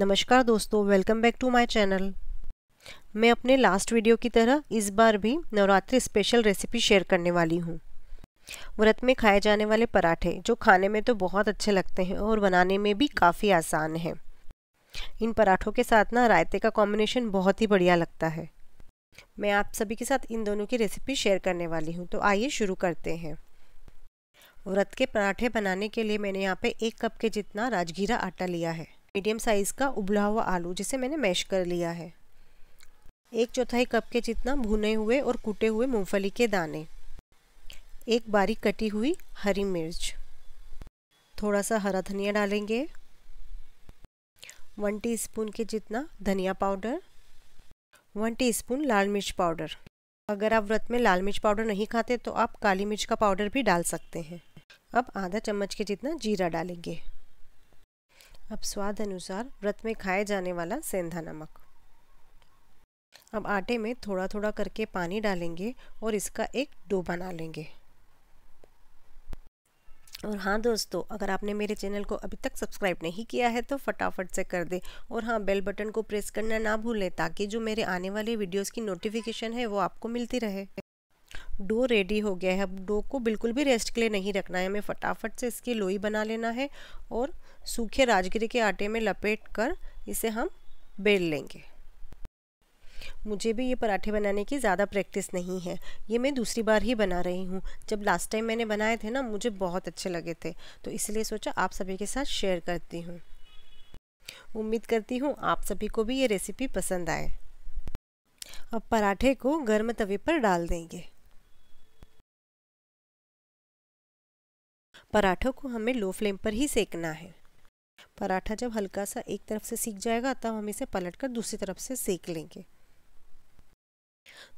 नमस्कार दोस्तों welcome back to my channel मैं अपने लास्ट वीडियो की तरह इस बार भी नवरात्रि स्पेशल रेसिपी शेयर करने वाली हूँ व्रत में खाए जाने वाले पराठे जो खाने में तो बहुत अच्छे लगते हैं और बनाने में भी काफ़ी आसान है इन पराठों के साथ ना रायते का कॉम्बिनेशन बहुत ही बढ़िया लगता है मैं आप सभी के साथ इन दोनों की रेसिपी शेयर करने वाली हूँ तो आइए शुरू करते हैं व्रत के पराठे बनाने के लिए मैंने यहाँ पे एक कप के जितना राजगीरा आटा लिया है मीडियम साइज़ का उबला हुआ आलू जिसे मैंने मैश कर लिया है एक चौथाई कप के जितना भुने हुए और कूटे हुए मूंगफली के दाने एक बारीक कटी हुई हरी मिर्च थोड़ा सा हरा धनिया डालेंगे वन टीस्पून के जितना धनिया पाउडर वन टीस्पून लाल मिर्च पाउडर अगर आप व्रत में लाल मिर्च पाउडर नहीं खाते तो आप काली मिर्च का पाउडर भी डाल सकते हैं अब आधा चम्मच के जितना जीरा डालेंगे अब स्वाद अनुसार व्रत में खाए जाने वाला सेंधा नमक अब आटे में थोड़ा थोड़ा करके पानी डालेंगे और इसका एक डो बना लेंगे और हाँ दोस्तों अगर आपने मेरे चैनल को अभी तक सब्सक्राइब नहीं किया है तो फटाफट से कर दें और हाँ बेल बटन को प्रेस करना ना भूलें ताकि जो मेरे आने वाले वीडियोस की नोटिफिकेशन है वो आपको मिलती रहे डो रेडी हो गया है अब डो को बिल्कुल भी रेस्ट के लिए नहीं रखना है हमें फटाफट से इसकी लोई बना लेना है और सूखे राजगिरी के आटे में लपेट कर इसे हम बेल लेंगे मुझे भी ये पराठे बनाने की ज़्यादा प्रैक्टिस नहीं है ये मैं दूसरी बार ही बना रही हूँ जब लास्ट टाइम मैंने बनाए थे ना मुझे बहुत अच्छे लगे थे तो इसलिए सोचा आप सभी के साथ शेयर करती हूँ उम्मीद करती हूँ आप सभी को भी ये रेसिपी पसंद आए अब पराठे को गर्म तवे पर डाल देंगे पराठों को हमें लो फ्लेम पर ही सेकना है पराठा जब हल्का सा एक तरफ से सीख जाएगा तब हम इसे पलट कर दूसरी तरफ से सेक लेंगे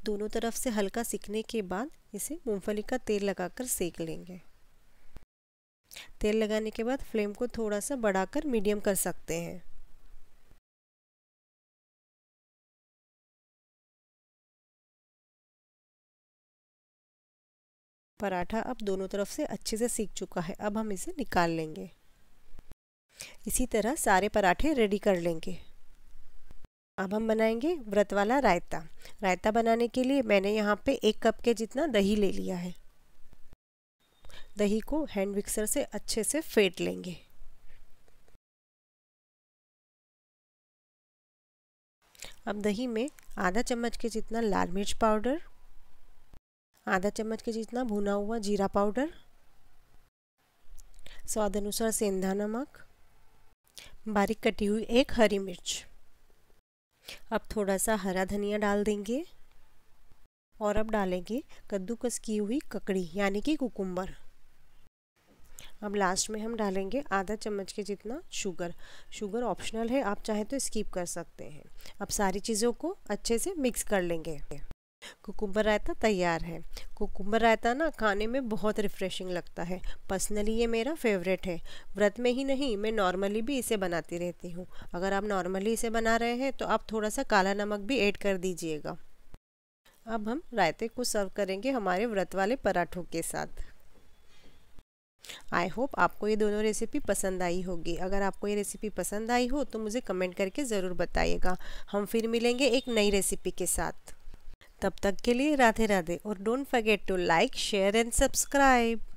दोनों तरफ से हल्का सीखने के बाद इसे मूंगफली का तेल लगाकर सेक लेंगे तेल लगाने के बाद फ्लेम को थोड़ा सा बढ़ाकर मीडियम कर सकते हैं पराठा अब दोनों तरफ से अच्छे से सीख चुका है अब हम इसे निकाल लेंगे इसी तरह सारे पराठे रेडी कर लेंगे अब हम बनाएंगे व्रत वाला रायता रायता बनाने के लिए मैंने यहाँ पे एक कप के जितना दही ले लिया है दही को हैंड मिक्सर से अच्छे से फेंट लेंगे अब दही में आधा चम्मच के जितना लाल मिर्च पाउडर आधा चम्मच के जितना भुना हुआ जीरा पाउडर स्वाद अनुसार सेंधा नमक बारीक कटी हुई एक हरी मिर्च अब थोड़ा सा हरा धनिया डाल देंगे और अब डालेंगे कद्दूकस की हुई ककड़ी यानी कि कुकुम्बर अब लास्ट में हम डालेंगे आधा चम्मच के जितना शुगर शुगर ऑप्शनल है आप चाहे तो स्किप कर सकते हैं अब सारी चीज़ों को अच्छे से मिक्स कर लेंगे कुकुम्बर रायता तैयार है कुकुम्बर रायता ना खाने में बहुत रिफ़्रेशिंग लगता है पर्सनली ये मेरा फेवरेट है व्रत में ही नहीं मैं नॉर्मली भी इसे बनाती रहती हूँ अगर आप नॉर्मली इसे बना रहे हैं तो आप थोड़ा सा काला नमक भी ऐड कर दीजिएगा अब हम रायते को सर्व करेंगे हमारे व्रत वाले पराठों के साथ आई होप आपको ये दोनों रेसिपी पसंद आई होगी अगर आपको ये रेसिपी पसंद आई हो तो मुझे कमेंट करके ज़रूर बताइएगा हम फिर मिलेंगे एक नई रेसिपी के साथ तब तक के लिए राधे राधे और don't forget to like share and subscribe